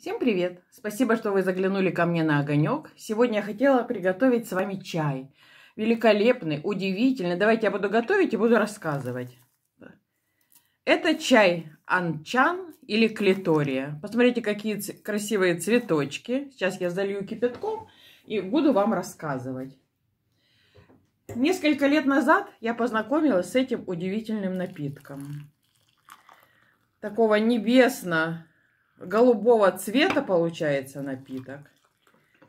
Всем привет! Спасибо, что вы заглянули ко мне на огонек. Сегодня я хотела приготовить с вами чай. Великолепный, удивительный. Давайте я буду готовить и буду рассказывать. Это чай анчан или клитория. Посмотрите, какие красивые цветочки. Сейчас я залью кипятком и буду вам рассказывать. Несколько лет назад я познакомилась с этим удивительным напитком. Такого небесно голубого цвета получается напиток.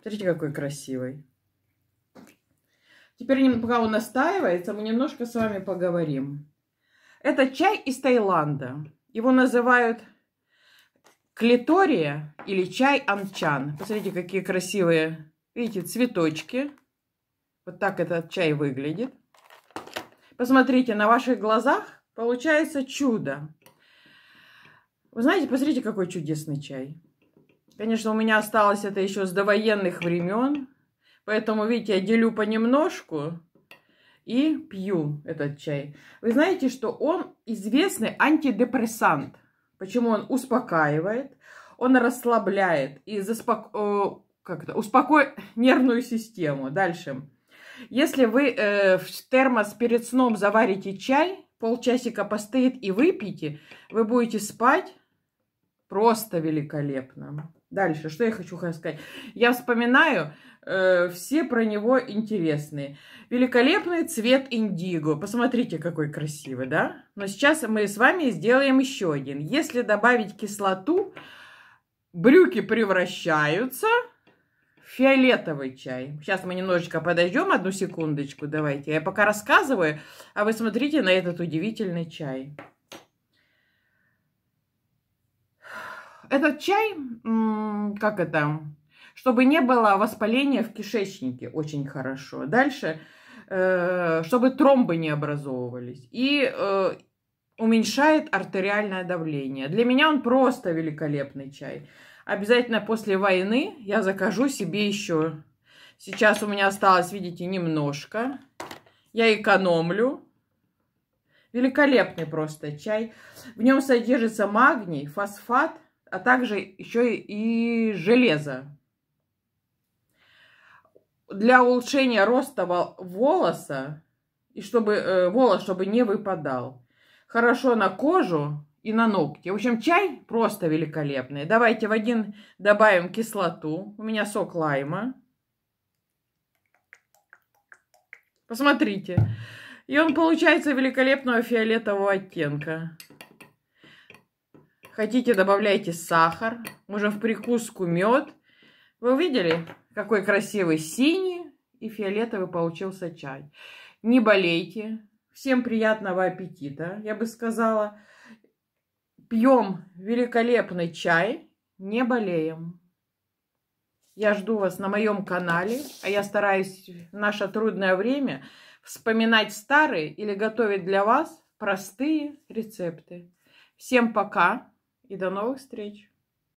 Смотрите, какой красивый. Теперь, пока он настаивается, мы немножко с вами поговорим. Это чай из Таиланда. Его называют клитория или чай анчан. Посмотрите, какие красивые, видите, цветочки. Вот так этот чай выглядит. Посмотрите, на ваших глазах получается чудо. Вы знаете, посмотрите, какой чудесный чай. Конечно, у меня осталось это еще с довоенных времен. Поэтому, видите, я делю понемножку и пью этот чай. Вы знаете, что он известный антидепрессант. Почему он успокаивает, он расслабляет и заспок... Э, как это? успокоит нервную систему. Дальше. Если вы э, в термос перед сном заварите чай, полчасика постоит и выпьете, вы будете спать Просто великолепно. Дальше, что я хочу сказать. Я вспоминаю, э, все про него интересные. Великолепный цвет индиго. Посмотрите, какой красивый, да? Но сейчас мы с вами сделаем еще один. Если добавить кислоту, брюки превращаются в фиолетовый чай. Сейчас мы немножечко подождем, одну секундочку, давайте. Я пока рассказываю, а вы смотрите на этот удивительный чай. Этот чай, как это, чтобы не было воспаления в кишечнике, очень хорошо. Дальше, э, чтобы тромбы не образовывались. И э, уменьшает артериальное давление. Для меня он просто великолепный чай. Обязательно после войны я закажу себе еще. Сейчас у меня осталось, видите, немножко. Я экономлю. Великолепный просто чай. В нем содержится магний, фосфат – а также еще и железо. Для улучшения роста волоса, и чтобы э, волос чтобы не выпадал. Хорошо на кожу и на ногти. В общем, чай просто великолепный. Давайте в один добавим кислоту. У меня сок лайма. Посмотрите. И он получается великолепного фиолетового оттенка. Хотите, добавляйте сахар. Можно в прикуску мед. Вы видели, какой красивый синий и фиолетовый получился чай. Не болейте. Всем приятного аппетита, я бы сказала. Пьем великолепный чай, не болеем. Я жду вас на моем канале, а я стараюсь в наше трудное время вспоминать старые или готовить для вас простые рецепты. Всем пока! И до новых встреч!